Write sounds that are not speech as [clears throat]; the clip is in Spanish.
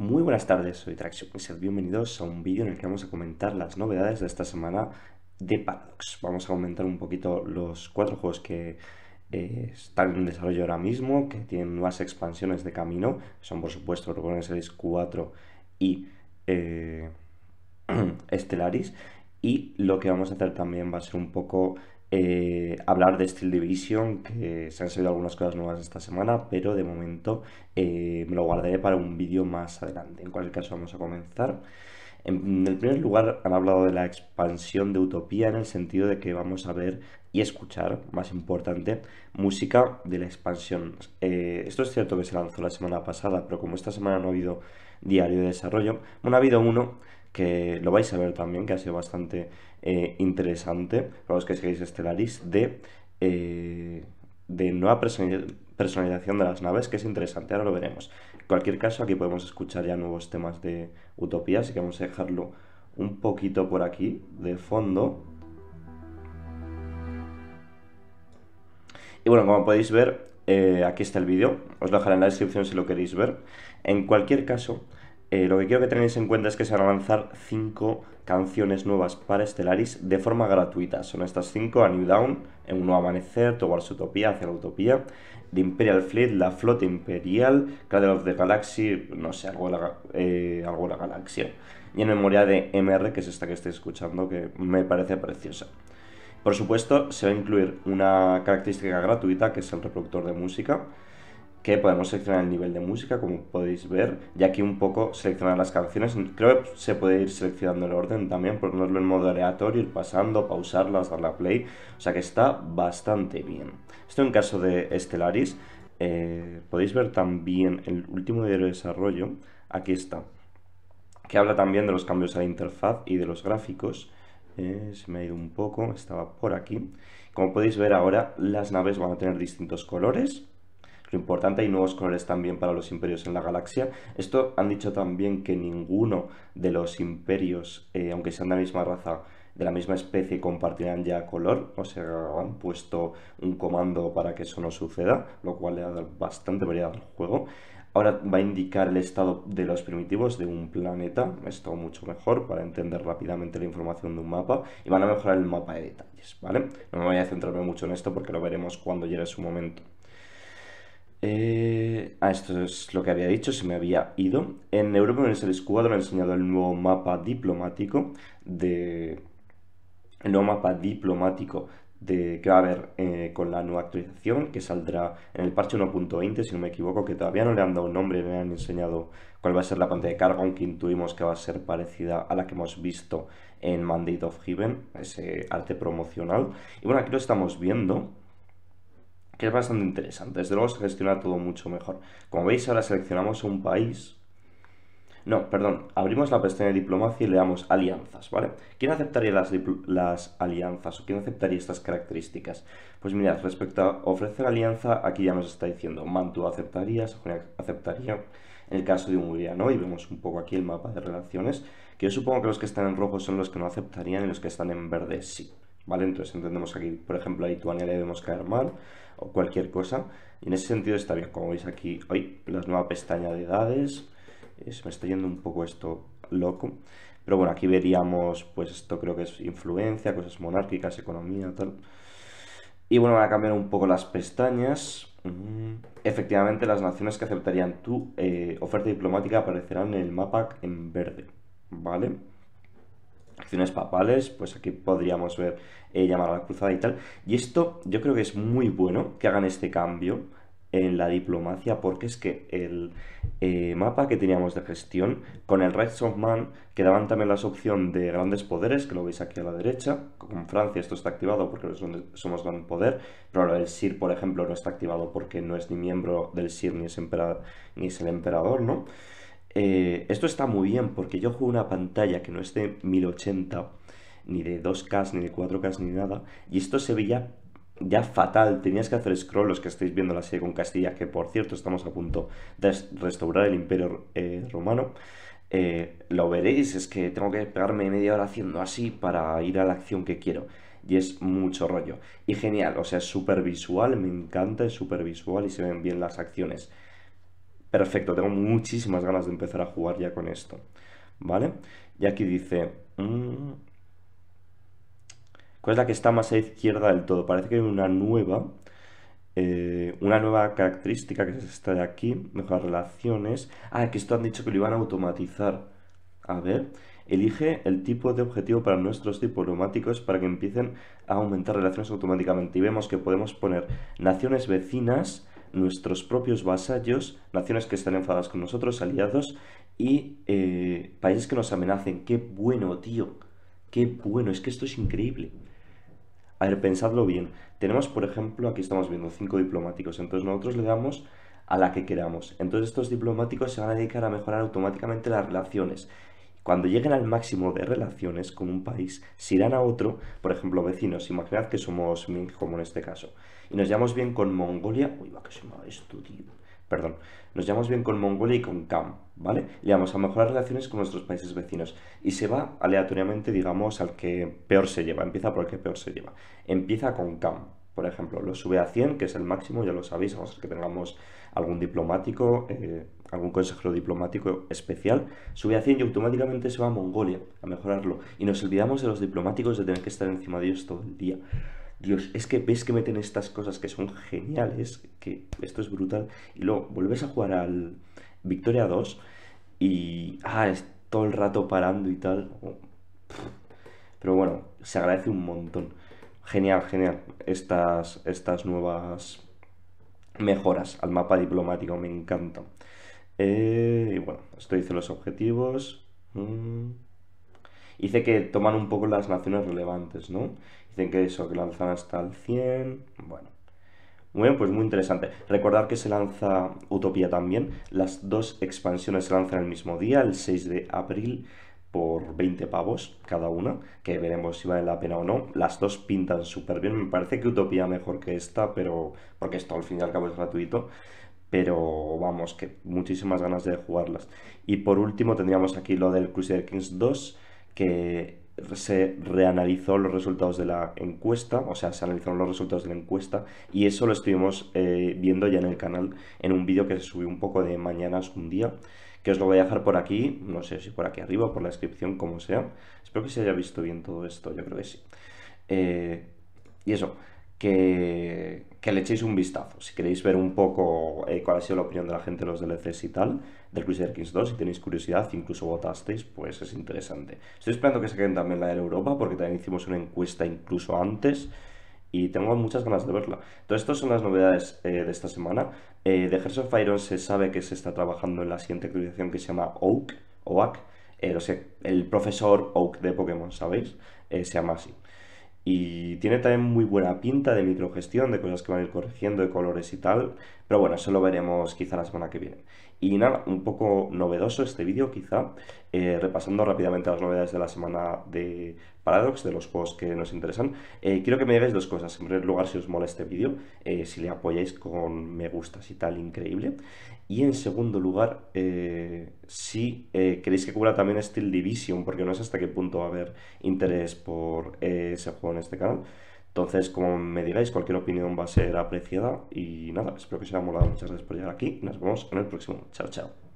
Muy buenas tardes, soy Traction y bienvenidos a un vídeo en el que vamos a comentar las novedades de esta semana de Paradox. Vamos a comentar un poquito los cuatro juegos que eh, están en desarrollo ahora mismo, que tienen nuevas expansiones de camino, son por supuesto Rogue Series 4 y eh, [clears throat] Stellaris. Y lo que vamos a hacer también va a ser un poco eh, hablar de Steel Division, que se han salido algunas cosas nuevas esta semana, pero de momento eh, me lo guardaré para un vídeo más adelante. En cualquier caso, vamos a comenzar. En el primer lugar, han hablado de la expansión de Utopía en el sentido de que vamos a ver y escuchar, más importante, música de la expansión. Eh, esto es cierto que se lanzó la semana pasada, pero como esta semana no ha habido diario de desarrollo, bueno, ha habido uno que lo vais a ver también, que ha sido bastante eh, interesante para los que seguís Stellaris de, eh, de nueva personalización de las naves, que es interesante, ahora lo veremos. En cualquier caso, aquí podemos escuchar ya nuevos temas de Utopía, así que vamos a dejarlo un poquito por aquí, de fondo. Y bueno, como podéis ver, eh, aquí está el vídeo, os lo dejaré en la descripción si lo queréis ver. En cualquier caso, eh, lo que quiero que tengáis en cuenta es que se van a lanzar 5 canciones nuevas para Stellaris de forma gratuita. Son estas 5, A New Down, un nuevo amanecer, Towards Utopía, Hacia la Utopía, The Imperial Fleet, La Flota Imperial, Cradle of the Galaxy, no sé, algo la, eh, algo de la galaxia. Y en memoria de MR, que es esta que estoy escuchando, que me parece preciosa. Por supuesto, se va a incluir una característica gratuita, que es el reproductor de música que podemos seleccionar el nivel de música, como podéis ver, y aquí un poco seleccionar las canciones. Creo que se puede ir seleccionando el orden también, ponerlo en modo aleatorio, ir pasando, pausarlas, dar la play. O sea que está bastante bien. Esto en caso de Stellaris. Eh, podéis ver también el último de desarrollo, aquí está, que habla también de los cambios a la interfaz y de los gráficos. Eh, se me ha ido un poco, estaba por aquí. Como podéis ver ahora, las naves van a tener distintos colores, lo importante, hay nuevos colores también para los imperios en la galaxia. Esto han dicho también que ninguno de los imperios, eh, aunque sean de la misma raza, de la misma especie, compartirán ya color, o sea, han puesto un comando para que eso no suceda, lo cual le da bastante variedad al juego. Ahora va a indicar el estado de los primitivos de un planeta, esto mucho mejor para entender rápidamente la información de un mapa, y van a mejorar el mapa de detalles, ¿vale? No me voy a centrarme mucho en esto porque lo veremos cuando llegue su momento. Eh, ah, esto es lo que había dicho, se me había ido. En Europa en el me han enseñado el nuevo mapa diplomático de. El nuevo mapa diplomático de que va a haber eh, con la nueva actualización que saldrá en el parche 1.20, si no me equivoco, que todavía no le han dado un nombre, me han enseñado cuál va a ser la pantalla de carga, aunque intuimos que va a ser parecida a la que hemos visto en Mandate of Heaven, ese arte promocional. Y bueno, aquí lo estamos viendo que es bastante interesante. Desde luego se gestiona todo mucho mejor. Como veis, ahora seleccionamos un país. No, perdón, abrimos la pestaña de diplomacia y le damos alianzas, ¿vale? ¿Quién aceptaría las, las alianzas o quién aceptaría estas características? Pues mirad, respecto a ofrecer alianza, aquí ya nos está diciendo Mantua aceptaría, Sajonia aceptaría, en el caso de Hungría, ¿no? Y vemos un poco aquí el mapa de relaciones, que yo supongo que los que están en rojo son los que no aceptarían y los que están en verde sí. ¿vale? Entonces entendemos aquí, por ejemplo, a Lituania le debemos caer mal o cualquier cosa. Y en ese sentido está bien, como veis aquí, hoy la nueva pestaña de edades, eh, se me está yendo un poco esto loco. Pero bueno, aquí veríamos, pues esto creo que es influencia, cosas monárquicas, economía, tal. Y bueno, van a cambiar un poco las pestañas. Mm. Efectivamente, las naciones que aceptarían tu eh, oferta diplomática aparecerán en el mapa en verde, ¿vale? acciones papales, pues aquí podríamos ver eh, llamar a la cruzada y tal. Y esto yo creo que es muy bueno que hagan este cambio en la diplomacia porque es que el eh, mapa que teníamos de gestión con el Rights of Man que daban también las opciones de grandes poderes que lo veis aquí a la derecha con Francia esto está activado porque somos gran poder pero el SIR por ejemplo no está activado porque no es ni miembro del SIR ni es, ni es el emperador no eh, esto está muy bien porque yo juego una pantalla que no es de 1080, ni de 2K, ni de 4K, ni nada, y esto se veía ya fatal. Tenías que hacer scroll, los que estáis viendo la serie con Castilla, que por cierto estamos a punto de restaurar el imperio eh, romano. Eh, lo veréis, es que tengo que pegarme media hora haciendo así para ir a la acción que quiero. Y es mucho rollo. Y genial, o sea, es súper visual, me encanta, es súper visual y se ven bien las acciones. Perfecto, tengo muchísimas ganas de empezar a jugar ya con esto. ¿Vale? Y aquí dice... Mm, ¿Cuál es la que está más a la izquierda del todo? Parece que hay una nueva... Eh, una nueva característica que es esta de aquí, mejor relaciones. Ah, que esto han dicho que lo iban a automatizar. A ver, elige el tipo de objetivo para nuestros diplomáticos para que empiecen a aumentar relaciones automáticamente. Y vemos que podemos poner naciones vecinas nuestros propios vasallos, naciones que están enfadadas con nosotros, aliados y eh, países que nos amenacen. ¡Qué bueno, tío! ¡Qué bueno! Es que esto es increíble. A ver, pensadlo bien. Tenemos, por ejemplo, aquí estamos viendo cinco diplomáticos. Entonces nosotros le damos a la que queramos. Entonces estos diplomáticos se van a dedicar a mejorar automáticamente las relaciones. Cuando lleguen al máximo de relaciones con un país, si irán a otro, por ejemplo, vecinos. Imaginad que somos Ming, como en este caso. Y nos llevamos bien con Mongolia. Uy, va que se me esto, Perdón. Nos llevamos bien con Mongolia y con Cam, ¿vale? Le vamos a mejorar relaciones con nuestros países vecinos. Y se va aleatoriamente, digamos, al que peor se lleva. Empieza por el que peor se lleva. Empieza con Cam, por ejemplo, lo sube a 100, que es el máximo, ya lo sabéis, a no ser que tengamos algún diplomático, eh, algún consejero diplomático especial, sube a 100 y automáticamente se va a Mongolia a mejorarlo. Y nos olvidamos de los diplomáticos de tener que estar encima de ellos todo el día. Dios, es que ves que meten estas cosas que son geniales, que esto es brutal. Y luego vuelves a jugar al Victoria 2 y. Ah, es todo el rato parando y tal. Pero bueno, se agradece un montón genial, genial, estas, estas nuevas mejoras al mapa diplomático, me encantan. Eh, y bueno, esto dice los objetivos. Mm. Dice que toman un poco las naciones relevantes, ¿no? Dicen que eso, que lanzan hasta el 100. Bueno. Muy pues muy interesante. Recordar que se lanza Utopía también. Las dos expansiones se lanzan el mismo día, el 6 de abril por 20 pavos cada una, que veremos si vale la pena o no. Las dos pintan súper bien, me parece que Utopía mejor que esta, pero porque esto al fin y al cabo es gratuito, pero vamos, que muchísimas ganas de jugarlas. Y por último tendríamos aquí lo del Crusader Kings 2, que se reanalizó los resultados de la encuesta, o sea, se analizaron los resultados de la encuesta y eso lo estuvimos eh, viendo ya en el canal en un vídeo que se subió un poco de mañanas un día que os lo voy a dejar por aquí, no sé si por aquí arriba o por la descripción, como sea. Espero que se haya visto bien todo esto, yo creo que sí. Eh, y eso, que, le echéis un vistazo. Si queréis ver un poco eh, cuál ha sido la opinión de la gente de los DLCs y tal, del Crusader Kings 2, si tenéis curiosidad, incluso votasteis, pues es interesante. Estoy esperando que se queden también la de Europa, porque también hicimos una encuesta incluso antes y tengo muchas ganas de verla. Entonces, estas son las novedades eh, de esta semana. Eh, de Hearts of se sabe que se está trabajando en la siguiente actualización que se llama Oak, Oak, eh, o sea, el profesor Oak de Pokémon, ¿sabéis? se llama así. Y tiene también muy buena pinta de microgestión, de cosas que van a ir corrigiendo, de colores y tal. Pero bueno, eso lo veremos quizá la semana que viene. Y nada, un poco novedoso este vídeo quizá, eh, repasando rápidamente las novedades de la semana de Paradox, de los juegos que nos interesan. Eh, quiero que me digáis dos cosas. En primer lugar, si os mola este vídeo, eh, si le apoyáis con me gusta, y tal, increíble. Y en segundo lugar, si queréis que cubra también Steel Division, porque no sé hasta qué punto va a haber interés por ese juego en este canal. Entonces, como me digáis, cualquier opinión va a ser apreciada y nada, espero que os haya molado. Muchas gracias por llegar aquí. Nos vemos en el próximo. Chao, chao.